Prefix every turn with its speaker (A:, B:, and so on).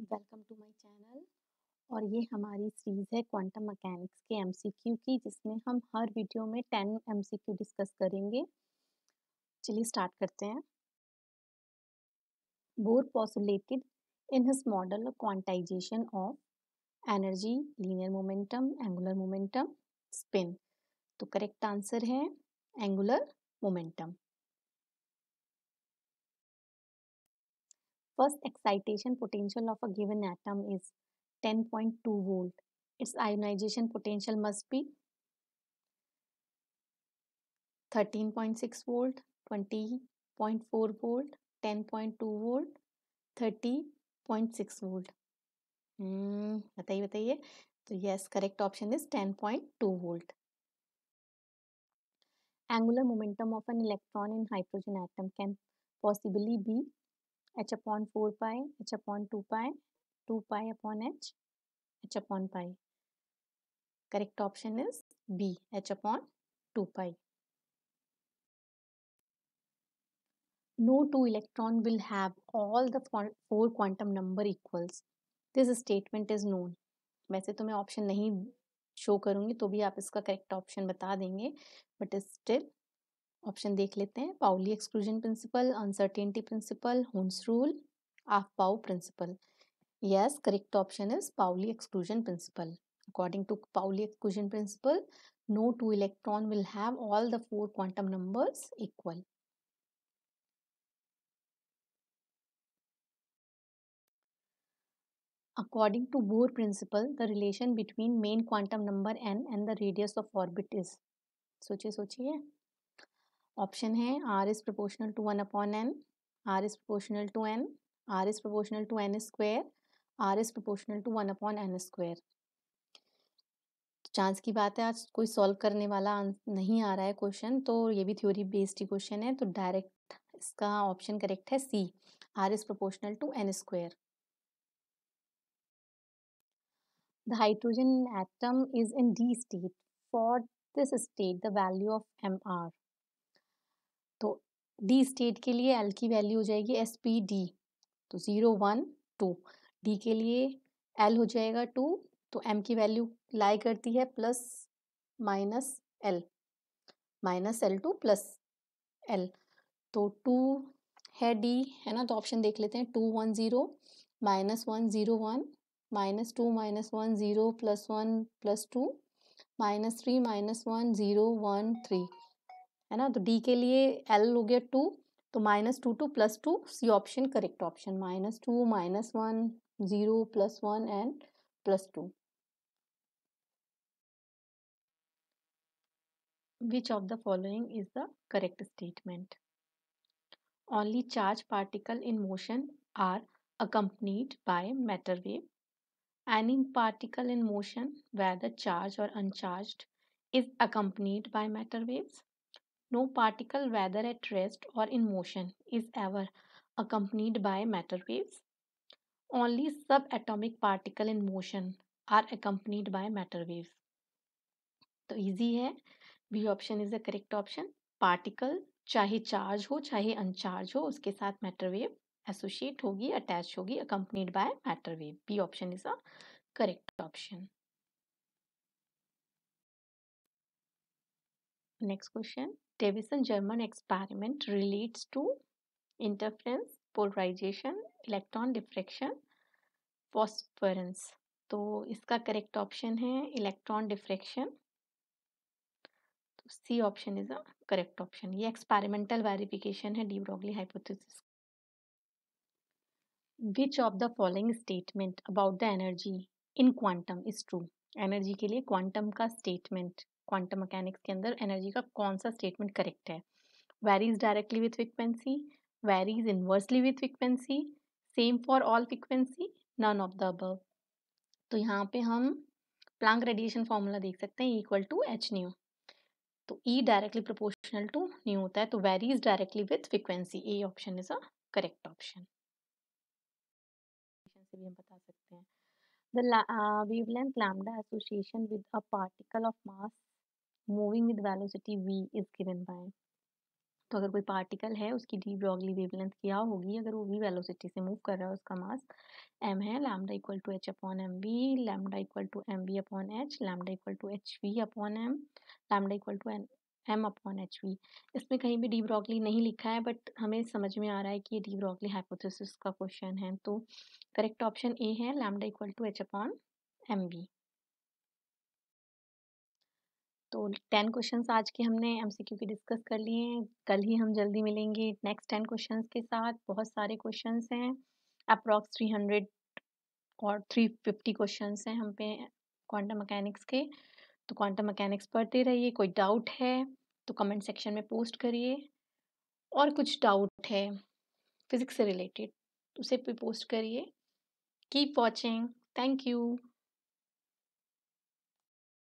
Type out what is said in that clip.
A: Welcome to my channel और ये हमारी सीरीज़ है क्वांटम मैकेनिक्स के एमसीक्यू की जिसमें हम हर वीडियो में टेन एमसीक्यू डिस्कस करेंगे चलिए स्टार्ट करते हैं Bohr postulated in his model quantization of energy linear momentum angular momentum spin तो करेक्ट आंसर है angular momentum First excitation potential of a given atom is 10.2 volt. Its ionization potential must be 13.6 volt, 20.4 volt, 10.2 volt, 30.6 volt. हम्म बताइए बताइए तो yes correct option is 10.2 volt. Angular momentum of an electron in hydrogen atom can possibly be H upon four pi H upon two pi two pi upon H H upon pi correct option is B H upon two pi no two electron will have all the four quantum number equals this statement is known वैसे तो मैं option नहीं show करूंगी तो भी आप इसका correct option बता देंगे बट स्टिल ऑप्शन देख लेते हैं Pauli exclusion principle uncertainty principle Hund's rule Aufbau principle yes correct option is Pauli exclusion principle according to Pauli exclusion principle no two electron will have all the four quantum numbers equal according to Bohr principle the relation between main quantum number N and the radius of orbit is सोचिए सोचिए option है R is proportional to one upon N R is proportional to N R is proportional to N square R is proportional to one upon N square chance की बात है आज कोई solve करने वाला अं-, नहीं आ रहा है क्वेश्चन तो ये भी थ्योरी बेस्ड ही क्वेश्चन है तो डायरेक्ट इसका ऑप्शन करेक्ट है C R is proportional to N square the hydrogen atom is in D state for this state the value of M are D state के लिए L की value हो जाएगी S P D तो zero one two D के लिए L हो जाएगा टू तो एम की वैल्यू लाई करती है plus minus L minus L to plus L तो टू है डी है ना तो ऑप्शन देख लेते हैं two one zero minus one zero one minus two minus one zero plus one plus two minus three minus one zero one three है ना तो डी के लिए एल हो गया टू तो minus two two plus two C option correct option minus two minus one zero plus one and plus two which of the following is the correct statement only charge particle in motion are accompanied by matter wave any particle in motion whether charge or uncharge is accompanied by matter waves no particle whether at rest or in motion is ever accompanied by matter waves only सब atomic particle in motion are accompanied by matter waves तो easy है B option is a correct option particle चाहे charge हो चाहे uncharge हो उसके साथ matter wave associate होगी अटैच होगी accompanied by matter wave B option is a correct option Next question. Davison-German experiment relates to interference, polarization, electron diffraction, phosphorescence तो इसका करेक्ट ऑप्शन है electron diffraction C option is a correct option ये experimental verification है the de Broglie hypothesis which of the following statement about the energy in quantum is true energy के लिए quantum का statement quantum mechanics के अंदर energy का कौन सा स्टेटमेंट करेक्ट है varies directly with frequency varies inversely with frequency same for all frequency none of the above तो यहाँ पे हम प्लांक रेडिएशन फॉर्मूला देख सकते हैं इक्वल टू एच न्यू तो E directly proportional to nu होता है तो varies directly with frequency A option is a correct option से भी हम बता सकते हैं the wavelength uh, wavelength association with a particle of mass moving with velocity V is given by तो अगर कोई पार्टिकल है उसकी डी ब्रॉगली वेवलेंथ क्या होगी अगर वो वी वेलोसिटी से मूव कर रहा है उसका मास एम है lambda equal to H upon M V lambda equal to M V upon H lambda equal to H V upon M lambda equal to M upon H V इसमें कहीं भी de Broglie नहीं लिखा है but हमें समझ में आ रहा है कि ये डी ब्रॉगली हाइपोथेसिस का क्वेश्चन है तो करेक्ट ऑप्शन ए है lambda equal to H upon M V तो टेन क्वेश्चन आज के हमने एम सी क्यू के डिस्कस कर लिए हैं कल ही हम जल्दी मिलेंगे नेक्स्ट टेन क्वेश्चन के साथ बहुत सारे क्वेश्चन हैं अप्रॉक्स थ्री हंड्रेड और थ्री फिफ्टी क्वेश्चन हैं हम पे क्वांटम मैकेनिक्स के तो क्वांटम मैकेनिक्स पढ़ते रहिए कोई डाउट है तो कमेंट सेक्शन में पोस्ट करिए और कुछ डाउट है फिज़िक्स से रिलेटेड उसे भी पोस्ट करिए कीप वॉचिंग थैंक यू